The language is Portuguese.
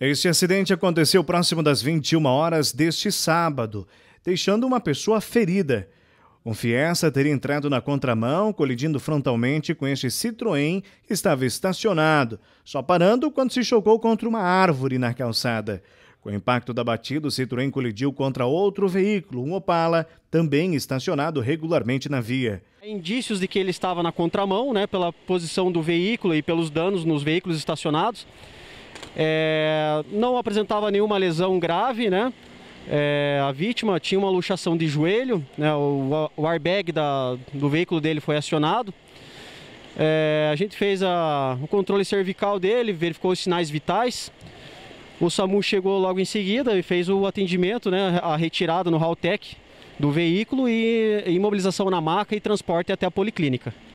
Este acidente aconteceu próximo das 21 horas deste sábado, deixando uma pessoa ferida. Um Fiesta teria entrado na contramão, colidindo frontalmente com este Citroën que estava estacionado, só parando quando se chocou contra uma árvore na calçada. Com o impacto da batida, o Citroën colidiu contra outro veículo, um Opala, também estacionado regularmente na via. Indícios de que ele estava na contramão, né, pela posição do veículo e pelos danos nos veículos estacionados. É, não apresentava nenhuma lesão grave, né? É, a vítima tinha uma luxação de joelho, né? o, o airbag da, do veículo dele foi acionado. É, a gente fez a, o controle cervical dele, verificou os sinais vitais. O SAMU chegou logo em seguida e fez o atendimento, né, a retirada no Haltech do veículo e imobilização na maca e transporte até a policlínica.